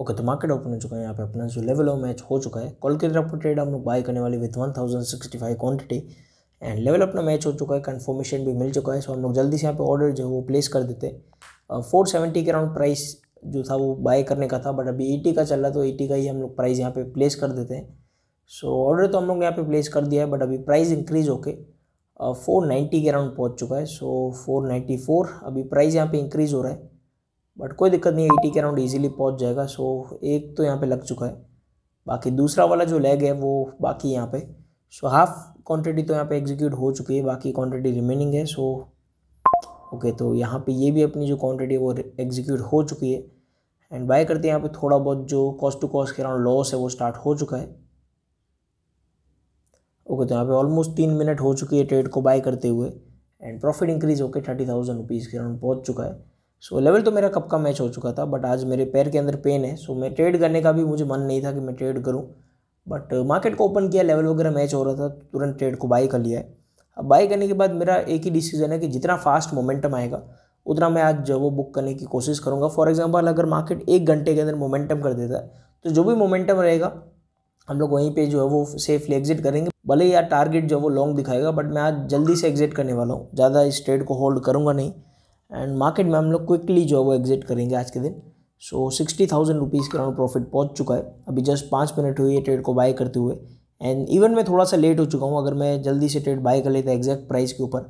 okay तो market open हो चुका है यहाँ पे अपना जो लेवल है मैच हो चुका है कॉल के तरफ ट्रेड हम लोग बाय करने वाले with one thousand sixty five quantity and level अपना मैच हो चुका है कन्फर्मेशन भी मिल चुका है सो हम लोग जल्दी से यहाँ पे ऑर्डर जो है वो प्लेस कर देते फोर सेवेंटी uh, के अराउंड प्राइस जो था वो बाय करने का था बट अभी एटी का चल रहा है तो एटी का ही हम लोग प्राइस यहाँ पे प्लेस कर देते हैं सो ऑर्डर तो हम लोग यहाँ पे प्लेस कर दिया है बट अभी प्राइस इंक्रीज होके फोर uh, नाइन्टी के अराउंड पहुँच चुका है सो फोर नाइन्टी फोर अभी प्राइस यहाँ पे इंक्रीज़ हो रहा है बट कोई दिक्कत नहीं है एटी के अराउंड ईजिली पहुँच जाएगा सो एक तो यहाँ पर लग चुका है बाकी दूसरा वाला जो लेग है वो बाकी यहाँ पे सो हाफ क्वांटिटी तो यहाँ पे एग्जीक्यूट हो चुकी है बाकी क्वांटिटी रिमेनिंग है सो ओके तो यहाँ पे ये भी अपनी जो क्वांटिटी है वो एग्जीक्यूट हो चुकी है एंड बाय करते यहाँ पे थोड़ा बहुत जो कॉस्ट टू कॉस्ट के अराउंड लॉस है वो स्टार्ट हो चुका है ओके तो यहाँ पर ऑलमोस्ट तीन मिनट हो चुकी है ट्रेड को बाय करते हुए एंड प्रॉफिट इंक्रीज होकर थर्टी थाउजेंड रुपीज़ के अराउंड पहुँच चुका है सो so, लेवल तो मेरा कब का मैच हो चुका था बट आज मेरे पैर के अंदर पेन है सो so, मैं ट्रेड करने का भी मुझे मन नहीं था कि मैं ट्रेड करूँ बट मार्केट को ओपन किया लेवल वगैरह मैच हो रहा था तुरंत ट्रेड को बाई कर लिया है अब बाई करने के बाद मेरा एक ही डिसीजन है कि जितना फास्ट मोमेंटम आएगा उतना मैं आज जो वो बुक करने की कोशिश करूँगा फॉर एग्जाम्पल अगर मार्केट एक घंटे के अंदर मोमेंटम कर देता है तो जो भी मोमेंटम रहेगा हम लोग वहीं पे जो है वो सेफली एग्जिट करेंगे भले ही यार टारगेट जो है वो लॉन्ग दिखाएगा बट मैं आज जल्दी से एग्जिट करने वाला हूँ ज़्यादा इस ट्रेड को होल्ड करूँगा नहीं एंड मार्केट में हम लोग क्विकली जो है वो एग्जिट करेंगे आज के दिन सो सिक्सटी थाउजेंड रुपीज़ के अराउंड प्रॉफिट पहुंच चुका है अभी जस्ट पाँच मिनट हुई है ट्रेड को बाय करते हुए एंड इवन मैं थोड़ा सा लेट हो चुका हूँ अगर मैं जल्दी से ट्रेड बाय कर लेता एग्जैक्ट प्राइस के ऊपर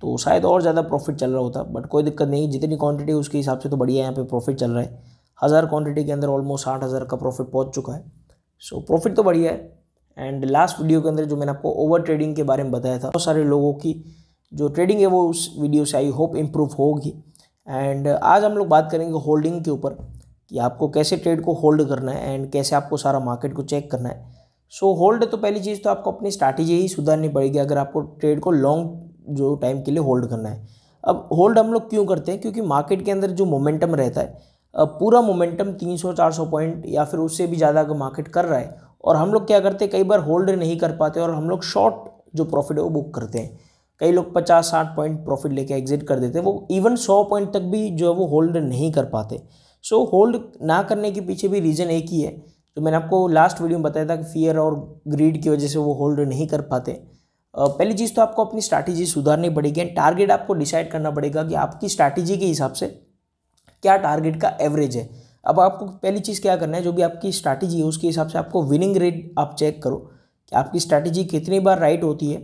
तो शायद और ज़्यादा प्रॉफिट चल रहा होता बट कोई दिक्कत नहीं जितनी क्वांटिटी उसके हिसाब से तो बढ़िया यहाँ पे प्रॉफिट चल रहा है हज़ार क्वांटिटी के अंदर ऑलमोस्ट साठ हज़ार का प्रॉफिट पहुँच चुका है सो so, प्रॉफिट तो बढ़िया है एंड लास्ट वीडियो के अंदर जो मैंने आपको ओवर ट्रेडिंग के बारे में बताया था बहुत सारे लोगों की जो ट्रेडिंग है वो उस वीडियो से आई होप इम्प्रूव होगी एंड uh, आज हम लोग बात करेंगे होल्डिंग के ऊपर कि आपको कैसे ट्रेड को होल्ड करना है एंड कैसे आपको सारा मार्केट को चेक करना है सो so, होल्ड तो पहली चीज़ तो आपको अपनी स्ट्रैटेजी ही सुधारनी पड़ेगी अगर आपको ट्रेड को लॉन्ग जो टाइम के लिए होल्ड करना है अब होल्ड हम लोग क्यों करते हैं क्योंकि मार्केट के अंदर जो मोमेंटम रहता है पूरा मोमेंटम 300 400 पॉइंट या फिर उससे भी ज़्यादा अगर मार्केट कर रहा है और हम लोग क्या करते हैं कई बार होल्ड नहीं कर पाते और हम लोग शॉर्ट जो प्रॉफिट है वो बुक करते हैं कई लोग पचास साठ पॉइंट प्रॉफिट लेके एग्जिट कर देते हैं वो इवन सौ पॉइंट तक भी जो है वो होल्ड नहीं कर पाते सो so, होल्ड ना करने के पीछे भी रीज़न एक ही है तो मैंने आपको लास्ट वीडियो में बताया था कि फियर और ग्रीड की वजह से वो होल्ड नहीं कर पाते पहली चीज़ तो आपको अपनी स्ट्रैटेजी सुधारनी पड़ेगी एंड टारगेट आपको डिसाइड करना पड़ेगा कि आपकी स्ट्रैटेजी के हिसाब से क्या टारगेट का एवरेज है अब आपको पहली चीज़ क्या करना है जो भी आपकी स्ट्रैटेजी है उसके हिसाब से आपको विनिंग रेट आप चेक करो कि आपकी स्ट्रैटेजी कितनी बार राइट होती है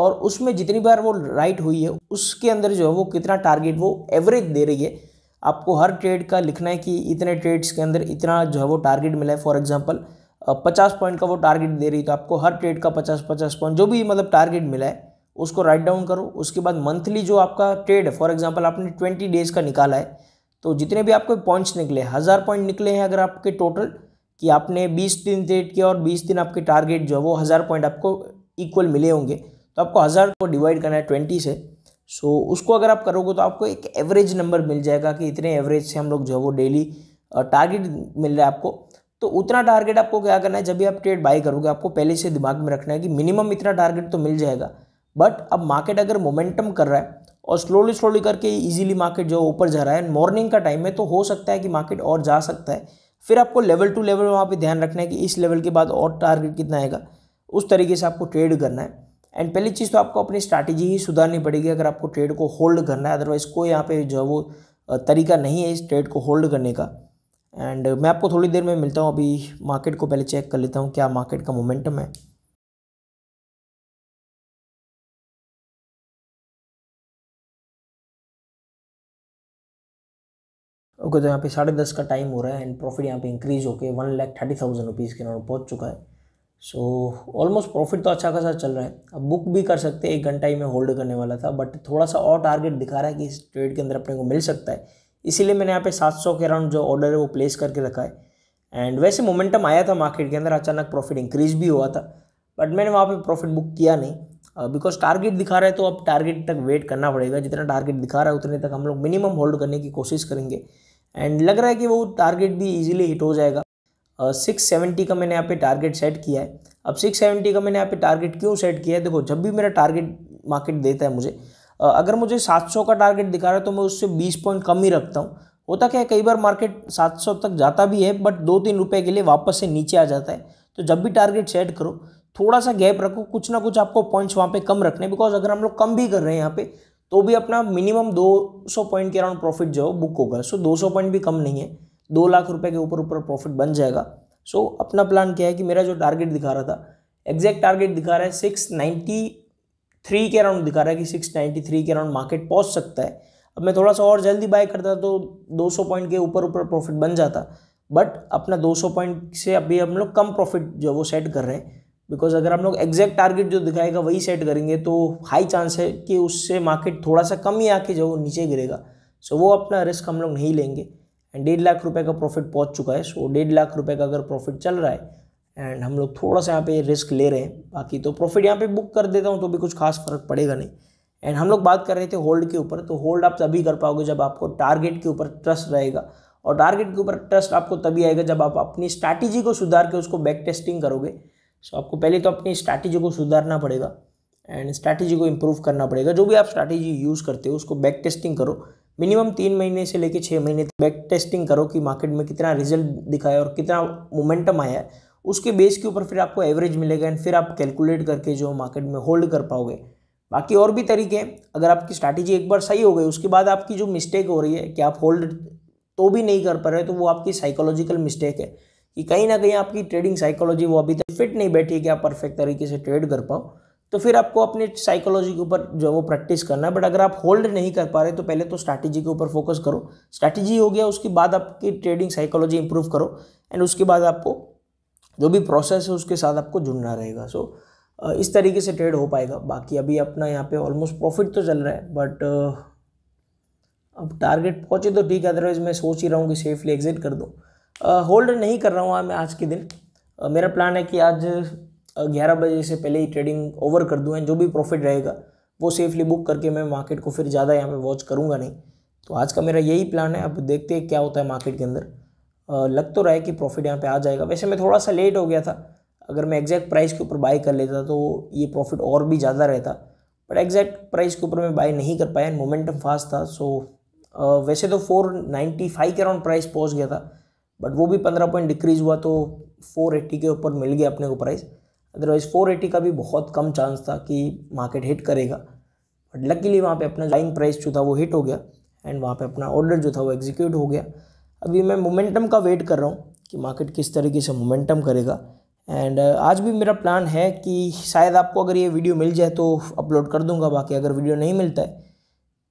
और उसमें जितनी बार वो राइट हुई है उसके अंदर जो है वो कितना टारगेट वो एवरेज दे रही है आपको हर ट्रेड का लिखना है कि इतने ट्रेड्स के अंदर इतना जो है वो टारगेट मिला है फॉर एग्जांपल पचास पॉइंट का वो टारगेट दे रही है तो आपको हर ट्रेड का पचास पचास पॉइंट जो भी मतलब टारगेट मिला है उसको राइट डाउन करो उसके बाद मंथली जो आपका ट्रेड है फॉर एग्जाम्पल आपने ट्वेंटी डेज़ का निकाला है तो जितने भी आपके पॉइंट्स निकले हज़ार पॉइंट निकले हैं अगर आपके टोटल कि आपने बीस दिन ट्रेड किया और बीस दिन आपके टारगेट जो है वो हज़ार पॉइंट आपको इक्वल मिले होंगे तो आपको हज़ार को डिवाइड करना है ट्वेंटी से सो so, उसको अगर आप करोगे तो आपको एक एवरेज नंबर मिल जाएगा कि इतने एवरेज से हम लोग जो है वो डेली टारगेट मिल रहा है आपको तो उतना टारगेट आपको क्या करना है जब भी आप ट्रेड बाई करोगे आपको पहले से दिमाग में रखना है कि मिनिमम इतना टारगेट तो मिल जाएगा बट अब मार्केट अगर मोमेंटम कर रहा है और स्लोली स्लोली करके इजीली मार्केट जो ऊपर जा रहा है मॉर्निंग का टाइम है तो हो सकता है कि मार्केट और जा सकता है फिर आपको लेवल टू लेवल वहाँ पर ध्यान रखना है कि इस लेवल के बाद और टारगेट कितना आएगा उस तरीके से आपको ट्रेड करना है एंड पहली चीज़ तो आपको अपनी स्ट्रैटेजी ही सुधारनी पड़ेगी अगर आपको ट्रेड को होल्ड करना है अदरवाइज़ कोई यहाँ पे जो है वो तरीका नहीं है इस ट्रेड को होल्ड करने का एंड मैं आपको थोड़ी देर में मिलता हूँ अभी मार्केट को पहले चेक कर लेता हूँ क्या मार्केट का मोमेंटम है ओके तो यहाँ पे साढ़े दस का टाइम हो रहा है एंड प्रॉफिट यहाँ पे इंक्रीज होके one lakh thirty thousand rupees के नाम पहुँच चुका है सो ऑलमोस्ट प्रॉफिट तो अच्छा खासा चल रहा है अब बुक भी कर सकते हैं एक घंटा ही में होल्ड करने वाला था बट थोड़ा सा और टारगेट दिखा रहा है कि इस ट्रेड के अंदर अपने को मिल सकता है इसीलिए मैंने यहाँ पे 700 के अराउंड जो ऑर्डर है वो प्लेस करके रखा है एंड वैसे मोमेंटम आया था मार्केट के अंदर अचानक प्रॉफिट इंक्रीज भी हुआ था बट मैंने वहाँ पर प्रॉफिट बुक किया नहीं बिकॉज टारगेट दिखा रहा है तो अब टारगेट तक वेट करना पड़ेगा जितना टारगेट दिखा रहा है उतने तक हम लोग मिनिमम होल्ड करने की कोशिश करेंगे एंड लग रहा है कि वो टारगेट भी ईजिली हिट हो जाएगा सिक्स सेवेंटी का मैंने यहाँ पे टारगेट सेट किया है अब सिक्स सेवेंटी का मैंने यहाँ पे टारगेट क्यों सेट किया है देखो जब भी मेरा टारगेट मार्केट देता है मुझे अगर मुझे सात सौ का टारगेट दिखा रहा है तो मैं उससे बीस पॉइंट कम ही रखता हूँ होता क्या है कई बार मार्केट सात सौ तक जाता भी है बट दो तीन रुपये के लिए वापस से नीचे आ जाता है तो जब भी टारगेट सेट करो थोड़ा सा गैप रखो कुछ ना कुछ आपको पॉइंट्स वहाँ पे कम रखने बिकॉज अगर हम लोग कम भी कर रहे हैं यहाँ पे तो भी अपना मिनिमम 200 पॉइंट के अराउंड प्रॉफिट जो है बुक होगा सो 200 पॉइंट भी कम नहीं है दो लाख रुपए के ऊपर ऊपर प्रॉफिट बन जाएगा सो so, अपना प्लान क्या है कि मेरा जो टारगेट दिखा रहा था एग्जैक्ट टारगेट दिखा रहा है सिक्स नाइन्टी थ्री के अराउंड दिखा रहा है कि सिक्स नाइन्टी थ्री के अराउंड मार्केट पहुंच सकता है अब मैं थोड़ा सा और जल्दी बाय करता तो दो सौ पॉइंट के ऊपर ऊपर प्रॉफिट बन जाता बट अपना दो सौ पॉइंट से अभी हम लोग कम प्रॉफिट जो वो सेट कर रहे हैं बिकॉज अगर हम लोग एग्जैक्ट टारगेट जो दिखाएगा वही सेट करेंगे तो हाई चांस है कि उससे मार्केट थोड़ा सा कम ही आके जो नीचे गिरेगा सो so, वो अपना रिस्क हम लोग नहीं लेंगे एंड डेढ़ लाख रुपए का प्रॉफिट पहुंच चुका है सो डेढ़ लाख रुपए का अगर प्रॉफिट चल रहा है एंड हम लोग थोड़ा सा यहाँ पे रिस्क ले रहे हैं बाकी तो प्रॉफिट यहाँ पे बुक कर देता हूँ तो भी कुछ खास फर्क पड़ेगा नहीं एंड हम लोग बात कर रहे थे होल्ड के ऊपर तो होल्ड आप तभी कर पाओगे जब आपको टारगेट के ऊपर ट्रस्ट रहेगा और टारगेट के ऊपर ट्रस्ट आपको तभी आएगा जब आप अपनी स्ट्रैटेजी को सुधार के उसको बैक टेस्टिंग करोगे सो आपको पहले तो अपनी स्ट्रैटेजी को सुधारना पड़ेगा एंड स्ट्रैटेजी को इम्प्रूव करना पड़ेगा जो भी आप स्ट्रैटेजी यूज़ करते हो उसको बैक टेस्टिंग करो मिनिमम तीन महीने से लेकर छः महीने तक बैक टेस्टिंग करो कि मार्केट में कितना रिजल्ट दिखा है और कितना मोमेंटम आया है उसके बेस के ऊपर फिर आपको एवरेज मिलेगा एंड फिर आप कैलकुलेट करके जो मार्केट में होल्ड कर पाओगे बाकी और भी तरीके हैं अगर आपकी स्ट्रैटेजी एक बार सही हो गई उसके बाद आपकी जो मिस्टेक हो रही है कि आप होल्ड तो भी नहीं कर पा रहे तो वो आपकी साइकोलॉजिकल मिस्टेक है कि कहीं ना कहीं आपकी ट्रेडिंग साइकोलॉजी वो अभी तक फिट नहीं बैठी है कि आप परफेक्ट तरीके से ट्रेड कर पाओ तो फिर आपको अपने साइकोलॉजी के ऊपर जो है वो प्रैक्टिस करना है बट अगर आप होल्ड नहीं कर पा रहे तो पहले तो स्ट्रैटेजी के ऊपर फोकस करो स्ट्रैटेजी हो गया उसके बाद आपकी ट्रेडिंग साइकोलॉजी इंप्रूव करो एंड उसके बाद आपको जो भी प्रोसेस है उसके साथ आपको जुड़ना रहेगा सो so, इस तरीके से ट्रेड हो पाएगा बाकी अभी अपना यहाँ पे ऑलमोस्ट प्रॉफिट तो चल रहा है बट अब टारगेट पहुँचे तो ठीक है अदरवाइज़ मैं सोच ही रहा हूँ कि सेफली एग्जिट कर दूँ होल्ड नहीं कर रहा हूँ मैं आज के दिन मेरा प्लान है कि आज ग्यारह बजे से पहले ही ट्रेडिंग ओवर कर दूँ जो भी प्रॉफिट रहेगा वो सेफली बुक करके मैं मार्केट को फिर ज़्यादा यहाँ पे वॉच करूँगा नहीं तो आज का मेरा यही प्लान है अब देखते हैं क्या होता है मार्केट के अंदर लग तो रहा है कि प्रॉफिट यहाँ पे आ जाएगा वैसे मैं थोड़ा सा लेट हो गया था अगर मैं एग्जैक्ट प्राइस के ऊपर बाय कर लेता तो ये प्रॉफिट और भी ज़्यादा रहता बट एग्जैक्ट प्राइस के ऊपर मैं बाई नहीं कर पाया मोमेंटम फास्ट था सो वैसे तो फोर नाइन्टी फाइव के अराउंड प्राइस पहुँच गया था बट वो भी पंद्रह पॉइंट डिक्रीज हुआ तो फोर एट्टी के ऊपर मिल गया अपने को प्राइस अदरवाइज़ फोर एटी का भी बहुत कम चांस था कि मार्केट हिट करेगा बट लकीली वहाँ पे अपना लाइंग प्राइस जो था वो हिट हो गया एंड वहाँ पे अपना ऑर्डर जो था वो एग्जीक्यूट हो गया अभी मैं मोमेंटम का वेट कर रहा हूँ कि मार्केट किस तरीके से मोमेंटम करेगा एंड uh, आज भी मेरा प्लान है कि शायद आपको अगर ये वीडियो मिल जाए तो अपलोड कर दूँगा बाकी अगर वीडियो नहीं मिलता है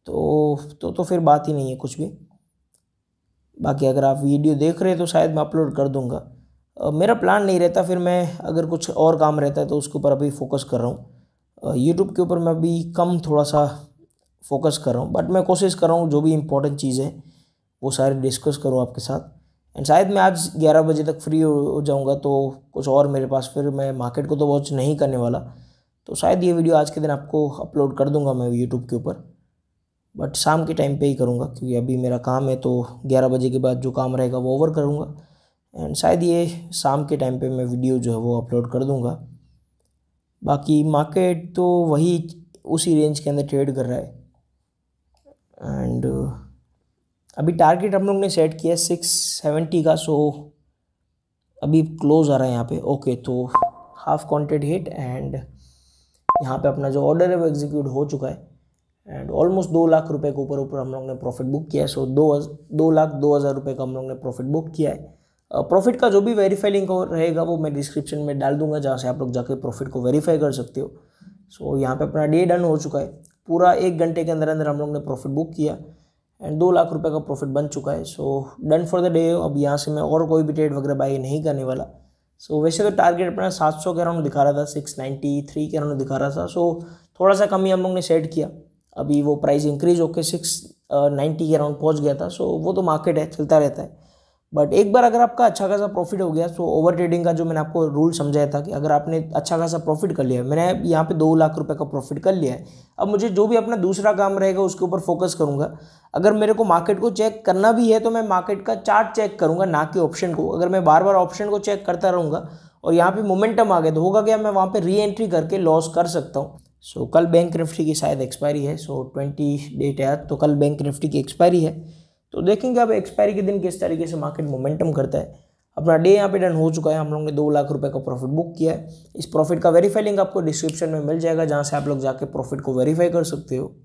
तो तो तो फिर बात ही नहीं है कुछ भी बाकी अगर आप वीडियो देख रहे हैं तो शायद मैं अपलोड कर दूँगा मेरा प्लान नहीं रहता फिर मैं अगर कुछ और काम रहता है तो उसके ऊपर अभी फोकस कर रहा हूँ यूट्यूब के ऊपर मैं अभी कम थोड़ा सा फोकस कर रहा हूँ बट मैं कोशिश कर रहा हूँ जो भी इम्पोर्टेंट चीज़ है वो सारे डिस्कस करूँ आपके साथ एंड शायद मैं आज ग्यारह बजे तक फ्री हो जाऊँगा तो कुछ और मेरे पास फिर मैं मार्केट को तो वॉच नहीं करने वाला तो शायद ये वीडियो आज के दिन आपको अपलोड कर दूंगा मैं यूट्यूब के ऊपर बट शाम के टाइम पे ही करूँगा क्योंकि अभी मेरा काम है तो ग्यारह बजे के बाद जो काम रहेगा वो ओवर करूँगा एंड शायद ये शाम के टाइम पे मैं वीडियो जो है वो अपलोड कर दूंगा बाकी मार्केट तो वही उसी रेंज के अंदर ट्रेड कर रहा है एंड uh, अभी टारगेट हम लोग ने सेट किया है सिक्स सेवेंटी का सो अभी क्लोज आ रहा है यहाँ पे ओके तो हाफ क्वांटिटी हिट एंड यहाँ पे अपना जो ऑर्डर है वो एग्जीक्यूट हो चुका है एंड ऑलमोस्ट दो लाख रुपए के ऊपर ऊपर हम लोग ने प्रॉफिट बुक किया है सो दो दो लाख दो हज़ार रुपये का हम लोग ने प्रॉफिट बुक किया है प्रॉफिट का जो भी वेरीफाई लिंक रहेगा वो मैं डिस्क्रिप्शन में डाल दूंगा जहाँ से आप लोग जाकर प्रॉफिट को वेरीफाई कर सकते हो सो so, यहाँ पे अपना डे डन हो चुका है पूरा एक घंटे के अंदर अंदर हम लोग ने प्रॉफिट बुक किया एंड दो लाख रुपये का प्रॉफिट बन चुका है so done for the day अब यहाँ से मैं और कोई भी ट्रेड वगैरह बाई नहीं करने वाला सो so, वैसे तो टारगेट अपना सात सौ के अराउंड दिखा रहा था सिक्स नाइन्टी थ्री के अराउंड दिखा रहा था सो so, थोड़ा सा कमी हम लोग ने सेट किया अभी वो प्राइस इंक्रीज होकर सिक्स नाइन्टी के अराउंड पहुँच गया था सो so, वो तो मार्केट है चलता रहता है बट एक बार अगर आपका अच्छा खासा प्रॉफिट हो गया तो ओवर ट्रेडिंग का जो मैंने आपको रूल समझाया था कि अगर आपने अच्छा खासा प्रॉफिट कर लिया मैंने यहाँ पे दो लाख रुपए का प्रॉफिट कर लिया है अब मुझे जो भी अपना दूसरा काम रहेगा उसके ऊपर फोकस करूँगा अगर मेरे को मार्केट को चेक करना भी है तो मैं मार्केट का चार्ट चेक करूँगा ना कि ऑप्शन को अगर मैं बार बार ऑप्शन को चेक करता रहूँगा और यहाँ पर मोमेंटम आ गया तो होगा क्या मैं वहाँ पर री एंट्री करके लॉस कर सकता हूँ सो कल बैंक निफ्टी की शायद एक्सपायरी है सो ट्वेंटी डेट है तो कल बैंक निफ्टी की एक्सपायरी है तो देखेंगे अब एक्सपायरी के दिन किस तरीके से मार्केट मोमेंटम करता है अपना डे यहाँ पे डन हो चुका है हम लोग ने दो लाख रुपए का प्रॉफिट बुक किया है इस प्रॉफिट का वेरीफाई लिंक आपको डिस्क्रिप्शन में मिल जाएगा जहाँ से आप लोग जाके प्रॉफिट को वेरीफाई कर सकते हो